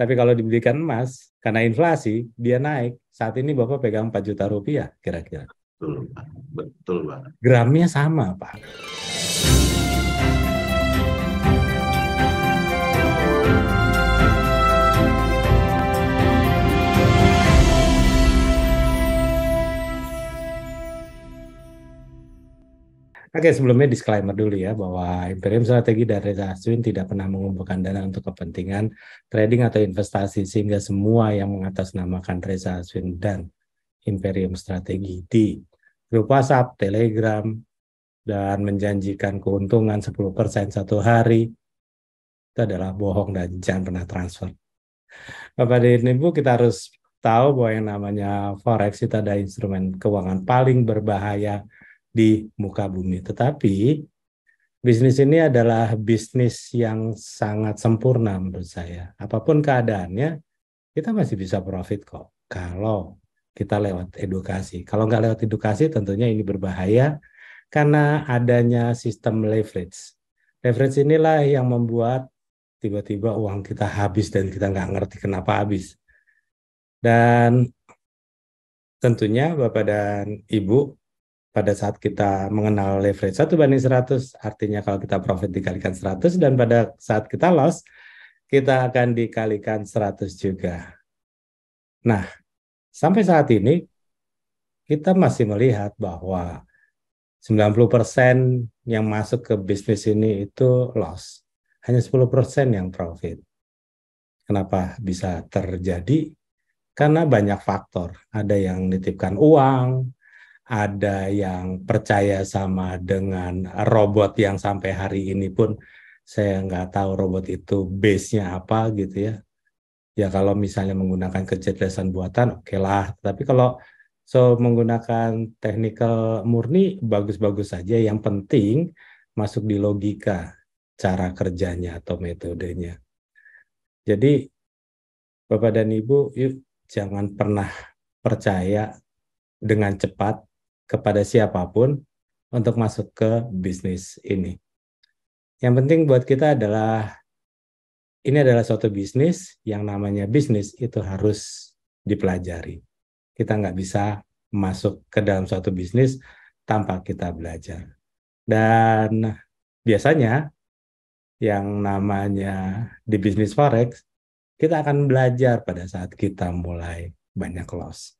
Tapi kalau dibelikan emas, karena inflasi, dia naik. Saat ini Bapak pegang 4 juta rupiah kira-kira. Betul, Pak. Betul, Pak. Gramnya sama, Pak. Oke, sebelumnya disclaimer dulu ya bahwa Imperium Strategi dan Reza Aswin tidak pernah mengumpulkan dana untuk kepentingan trading atau investasi sehingga semua yang mengatasnamakan Reza Aswin dan Imperium Strategi di grup WhatsApp, Telegram, dan menjanjikan keuntungan 10% satu hari itu adalah bohong dan jangan pernah transfer. Bapak dan Ibu kita harus tahu bahwa yang namanya forex itu ada instrumen keuangan paling berbahaya di muka bumi. Tetapi bisnis ini adalah bisnis yang sangat sempurna menurut saya. Apapun keadaannya, kita masih bisa profit kok. Kalau kita lewat edukasi. Kalau nggak lewat edukasi, tentunya ini berbahaya karena adanya sistem leverage. Leverage inilah yang membuat tiba-tiba uang kita habis dan kita nggak ngerti kenapa habis. Dan tentunya Bapak dan Ibu pada saat kita mengenal leverage 1 banding 100, artinya kalau kita profit dikalikan 100, dan pada saat kita loss, kita akan dikalikan 100 juga. Nah, sampai saat ini, kita masih melihat bahwa 90% yang masuk ke bisnis ini itu loss. Hanya 10% yang profit. Kenapa bisa terjadi? Karena banyak faktor. Ada yang nitipkan uang, ada yang percaya sama dengan robot yang sampai hari ini pun saya nggak tahu robot itu base-nya apa gitu ya. Ya kalau misalnya menggunakan kecerdasan buatan, oke okay lah. Tapi kalau so menggunakan teknikal murni bagus-bagus saja. Yang penting masuk di logika cara kerjanya atau metodenya. Jadi Bapak dan Ibu, yuk jangan pernah percaya dengan cepat kepada siapapun untuk masuk ke bisnis ini. Yang penting buat kita adalah ini adalah suatu bisnis yang namanya bisnis itu harus dipelajari. Kita nggak bisa masuk ke dalam suatu bisnis tanpa kita belajar. Dan biasanya yang namanya di bisnis forex, kita akan belajar pada saat kita mulai banyak loss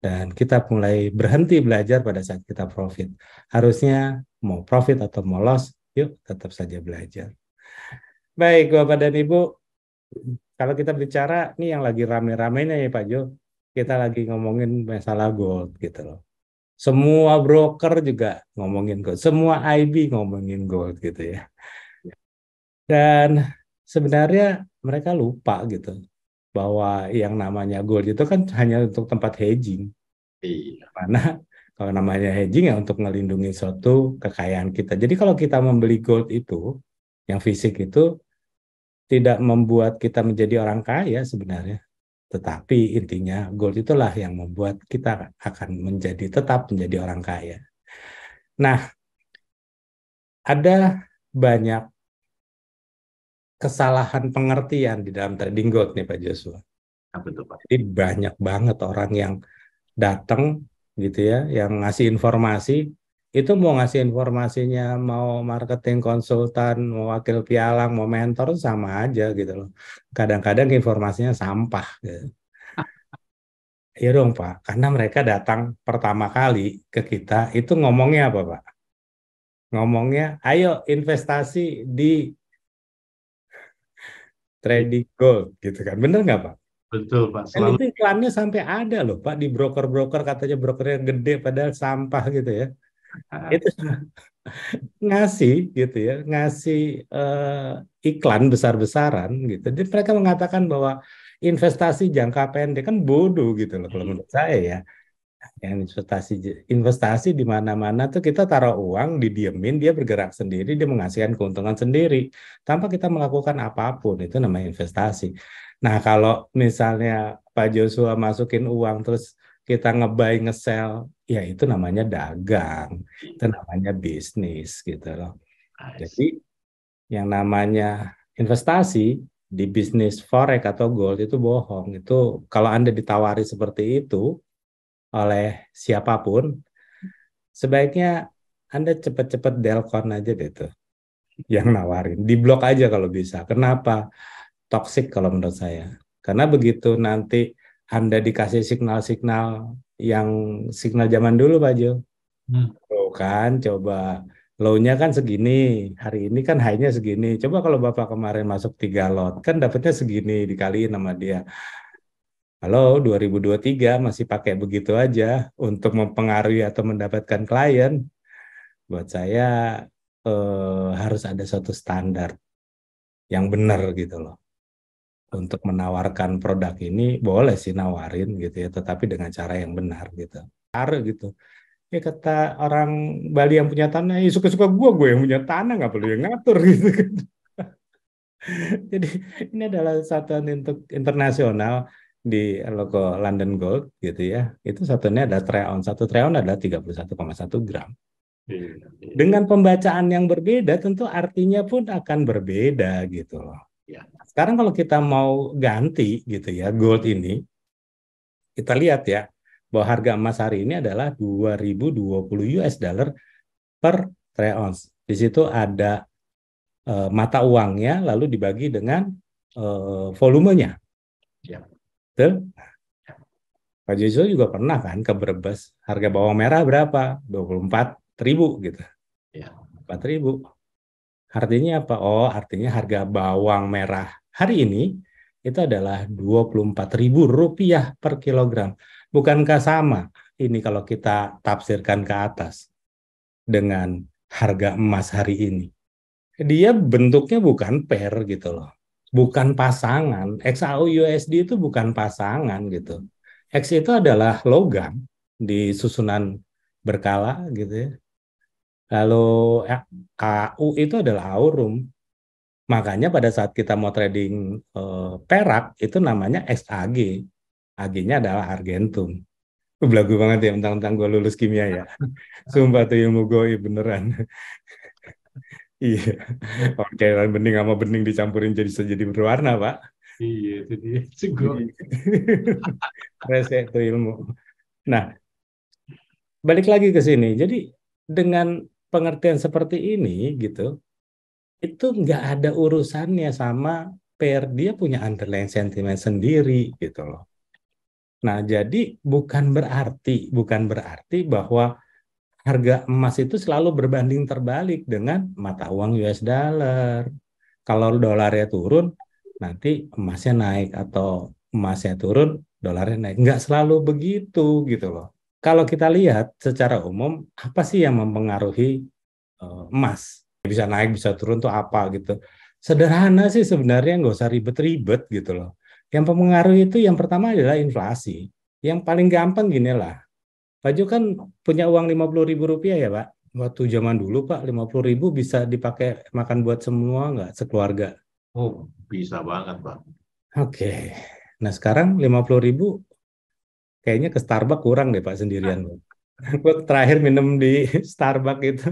dan kita mulai berhenti belajar pada saat kita profit. Harusnya mau profit atau mau loss, yuk tetap saja belajar. Baik, Bapak dan Ibu, kalau kita bicara ini yang lagi rame-ramenya ya Pak Jo, kita lagi ngomongin masalah gold gitu loh. Semua broker juga ngomongin gold, semua IB ngomongin gold gitu ya. ya. Dan sebenarnya mereka lupa gitu bahwa yang namanya gold itu kan hanya untuk tempat hedging. Iya. Karena kalau namanya hedging ya untuk melindungi suatu kekayaan kita. Jadi kalau kita membeli gold itu yang fisik itu tidak membuat kita menjadi orang kaya sebenarnya. Tetapi intinya gold itulah yang membuat kita akan menjadi tetap menjadi orang kaya. Nah, ada banyak kesalahan pengertian di dalam trading gold nih Pak Joshua. Betul, Jadi banyak banget orang yang datang gitu ya, yang ngasih informasi itu mau ngasih informasinya mau marketing konsultan, mau wakil pialang, mau mentor sama aja gitu loh. Kadang-kadang informasinya sampah. Gitu. Iya dong Pak, karena mereka datang pertama kali ke kita itu ngomongnya apa Pak? Ngomongnya, ayo investasi di trading gold gitu kan bener nggak pak betul pak selalu... Dan itu iklannya sampai ada loh pak di broker-broker katanya broker yang gede padahal sampah gitu ya ah. itu ngasih gitu ya ngasih uh, iklan besar-besaran gitu jadi mereka mengatakan bahwa investasi jangka pendek kan bodoh gitu loh kalau menurut saya ya yang investasi investasi di mana-mana tuh kita taruh uang didiemin dia bergerak sendiri dia menghasilkan keuntungan sendiri tanpa kita melakukan apapun itu namanya investasi nah kalau misalnya Pak Joshua masukin uang terus kita ngebuy ngesel ya itu namanya dagang itu namanya bisnis gitu loh jadi yang namanya investasi di bisnis forex atau gold itu bohong itu kalau anda ditawari seperti itu oleh siapapun, sebaiknya Anda cepat-cepat delkon aja deh tuh yang nawarin. di blok aja kalau bisa. Kenapa? Toxic kalau menurut saya. Karena begitu nanti Anda dikasih signal-signal yang signal zaman dulu Pak Jo. Hmm. Tuh kan, coba low kan segini, hari ini kan high-nya segini. Coba kalau Bapak kemarin masuk tiga lot, kan dapatnya segini dikaliin sama dia. Halo, 2023 masih pakai begitu aja untuk mempengaruhi atau mendapatkan klien. Buat saya eh, harus ada suatu standar yang benar gitu loh. Untuk menawarkan produk ini boleh sih nawarin gitu ya, tetapi dengan cara yang benar gitu. Harus gitu. Ya kata orang Bali yang punya tanah, ya suka-suka gue, gue yang punya tanah nggak perlu yang ngatur gitu. Kan. Jadi ini adalah satuan untuk internasional di logo London Gold gitu ya, itu satunya ada treon. Satu treon adalah 31,1 gram. Iya, iya. Dengan pembacaan yang berbeda tentu artinya pun akan berbeda gitu loh. Iya. Sekarang kalau kita mau ganti gitu ya gold ini, kita lihat ya bahwa harga emas hari ini adalah 2020 US dollar per troy ounce. Di situ ada e, mata uangnya lalu dibagi dengan e, volumenya. Ya. Betul? Pak Jojo juga pernah kan ke Brebes, harga bawang merah berapa? 24 ribu gitu. Ya. 4 ribu. Artinya apa? Oh, artinya harga bawang merah hari ini itu adalah ribu rupiah per kilogram. Bukankah sama ini kalau kita tafsirkan ke atas dengan harga emas hari ini? Dia bentuknya bukan per gitu loh bukan pasangan. XAU USD itu bukan pasangan gitu. X itu adalah logam di susunan berkala gitu ya. Lalu AU ya, itu adalah aurum. Makanya pada saat kita mau trading eh, perak itu namanya XAG. AG-nya adalah argentum. Belagu banget ya tentang-tentang gue lulus kimia ya. Sumpah tuh ilmu gue iya, beneran. Iya. Orang oh, cairan bening sama bening dicampurin jadi bisa jadi berwarna, Pak. Iya, itu dia. Cukup. Resep tuh ilmu. Nah, balik lagi ke sini. Jadi dengan pengertian seperti ini gitu, itu nggak ada urusannya sama per dia punya underlying sentimen sendiri gitu loh. Nah, jadi bukan berarti bukan berarti bahwa harga emas itu selalu berbanding terbalik dengan mata uang US dollar. Kalau dolarnya turun, nanti emasnya naik atau emasnya turun, dolarnya naik. Nggak selalu begitu gitu loh. Kalau kita lihat secara umum, apa sih yang mempengaruhi uh, emas? Bisa naik, bisa turun tuh apa gitu. Sederhana sih sebenarnya nggak usah ribet-ribet gitu loh. Yang mempengaruhi itu yang pertama adalah inflasi. Yang paling gampang gini lah, Pak Jo kan punya uang lima puluh ribu rupiah ya Pak? Waktu zaman dulu Pak, lima puluh ribu bisa dipakai makan buat semua nggak sekeluarga? Oh, bisa banget Pak. Oke. Okay. Nah sekarang lima puluh ribu kayaknya ke Starbucks kurang deh Pak sendirian. Gue terakhir minum di Starbucks itu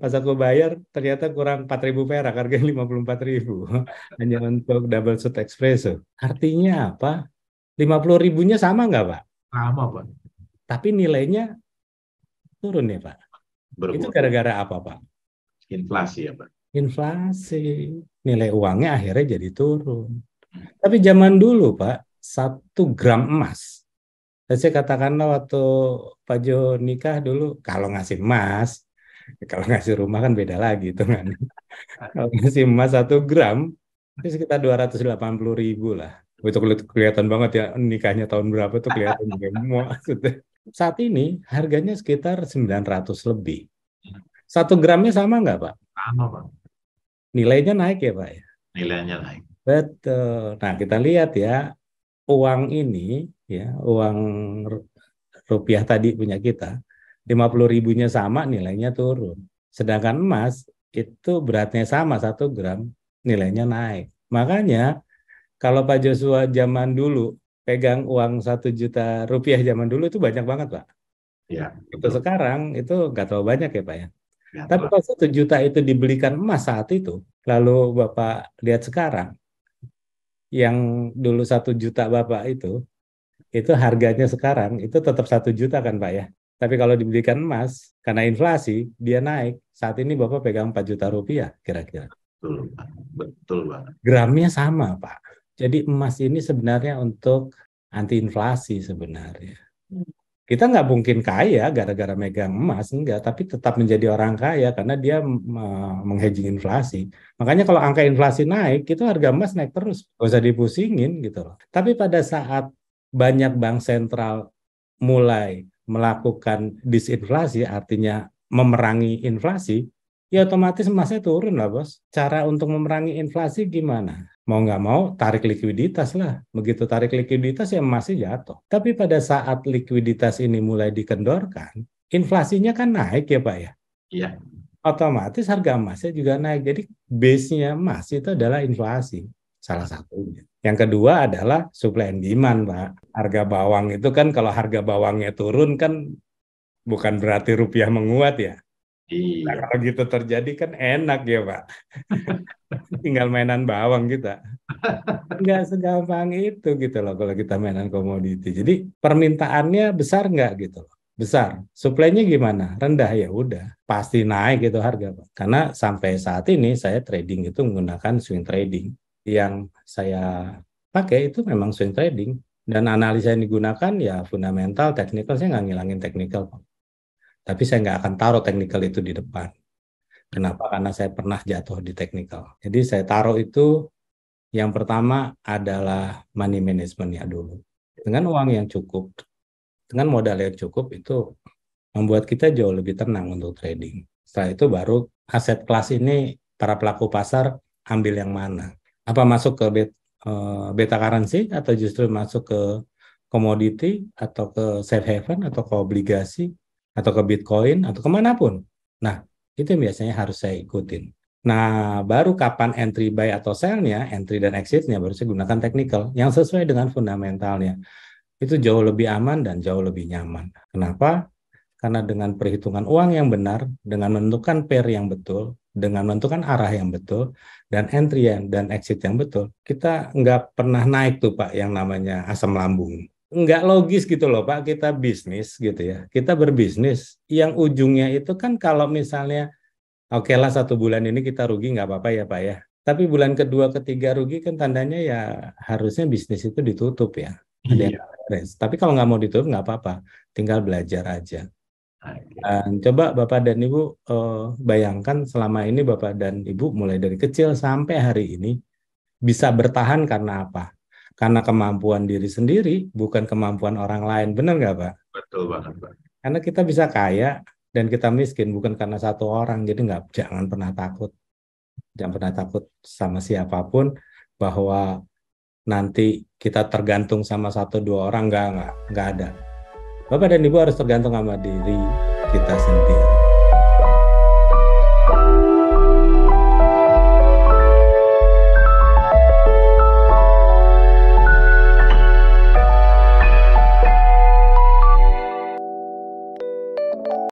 pas aku bayar ternyata kurang empat ribu perak harganya ribu hanya untuk double shot espresso artinya apa Lima puluh ribunya sama nggak pak sama pak tapi nilainya turun ya Pak. Berkurang. Itu gara-gara apa Pak? Inflasi ya Pak. Inflasi. Nilai uangnya akhirnya jadi turun. Tapi zaman dulu Pak, satu gram emas. Saya katakanlah waktu Pak Jo nikah dulu, kalau ngasih emas, kalau ngasih rumah kan beda lagi itu kan. kalau ngasih emas satu gram, itu sekitar dua ratus delapan puluh ribu lah. Itu kelihatan banget ya nikahnya tahun berapa tuh kelihatan semua saat ini harganya sekitar 900 lebih. Satu gramnya sama nggak Pak? Sama Pak. Nilainya naik ya Pak? Ya? Nilainya naik. Betul. Nah kita lihat ya, uang ini, ya uang rupiah tadi punya kita, 50 ribunya sama nilainya turun. Sedangkan emas itu beratnya sama satu gram, nilainya naik. Makanya kalau Pak Joshua zaman dulu pegang uang satu juta rupiah zaman dulu itu banyak banget pak. Ya. Itu sekarang itu nggak terlalu banyak ya pak ya. Iya, Tapi kalau satu juta itu dibelikan emas saat itu, lalu bapak lihat sekarang, yang dulu satu juta bapak itu, itu harganya sekarang itu tetap satu juta kan pak ya. Tapi kalau dibelikan emas, karena inflasi, dia naik. Saat ini Bapak pegang empat juta rupiah, kira-kira. Betul, Pak. Betul, Pak. Gramnya sama, Pak. Jadi emas ini sebenarnya untuk anti inflasi sebenarnya. Hmm. Kita nggak mungkin kaya gara-gara megang emas enggak, tapi tetap menjadi orang kaya karena dia menghedging inflasi. Makanya kalau angka inflasi naik, itu harga emas naik terus. Gak usah dipusingin gitu loh. Tapi pada saat banyak bank sentral mulai melakukan disinflasi, artinya memerangi inflasi, ya otomatis emasnya turun lah bos. Cara untuk memerangi inflasi gimana? mau nggak mau tarik likuiditas lah. Begitu tarik likuiditas ya masih jatuh. Tapi pada saat likuiditas ini mulai dikendorkan, inflasinya kan naik ya Pak ya? Iya. Otomatis harga emasnya juga naik. Jadi base-nya emas itu adalah inflasi salah satunya. Yang kedua adalah supply and demand, Pak. Harga bawang itu kan kalau harga bawangnya turun kan bukan berarti rupiah menguat ya. Iya. Nah, kalau gitu terjadi kan enak ya Pak. Tinggal mainan bawang kita. Nggak segampang itu gitu loh kalau kita mainan komoditi. Jadi permintaannya besar nggak gitu loh besar. Suplainya gimana? Rendah ya udah, pasti naik gitu harga, Pak. Karena sampai saat ini saya trading itu menggunakan swing trading. Yang saya pakai itu memang swing trading dan analisa yang digunakan ya fundamental, teknikal saya nggak ngilangin teknikal, Pak. Tapi saya nggak akan taruh technical itu di depan. Kenapa? Karena saya pernah jatuh di technical. Jadi saya taruh itu yang pertama adalah money management ya dulu. Dengan uang yang cukup, dengan modal yang cukup itu membuat kita jauh lebih tenang untuk trading. Setelah itu baru aset kelas ini para pelaku pasar ambil yang mana. Apa masuk ke beta, eh, beta currency atau justru masuk ke komoditi atau ke safe haven atau ke obligasi atau ke Bitcoin atau kemanapun. Nah, itu yang biasanya harus saya ikutin. Nah, baru kapan entry buy atau sell-nya, entry dan exit-nya baru saya gunakan technical yang sesuai dengan fundamentalnya. Itu jauh lebih aman dan jauh lebih nyaman. Kenapa? Karena dengan perhitungan uang yang benar, dengan menentukan pair yang betul, dengan menentukan arah yang betul, dan entry dan exit yang betul, kita nggak pernah naik tuh Pak yang namanya asam lambung nggak logis gitu loh Pak, kita bisnis gitu ya. Kita berbisnis yang ujungnya itu kan kalau misalnya oke okay lah satu bulan ini kita rugi nggak apa-apa ya Pak ya. Tapi bulan kedua, ketiga rugi kan tandanya ya harusnya bisnis itu ditutup ya. ada Iya. Tapi kalau nggak mau ditutup nggak apa-apa, tinggal belajar aja. Dan coba Bapak dan Ibu uh, bayangkan selama ini Bapak dan Ibu mulai dari kecil sampai hari ini bisa bertahan karena apa? karena kemampuan diri sendiri, bukan kemampuan orang lain. Benar nggak, Pak? Betul banget, Pak. Karena kita bisa kaya dan kita miskin, bukan karena satu orang. Jadi nggak, jangan pernah takut. Jangan pernah takut sama siapapun bahwa nanti kita tergantung sama satu dua orang. Nggak, nggak, nggak ada. Bapak dan Ibu harus tergantung sama diri kita sendiri.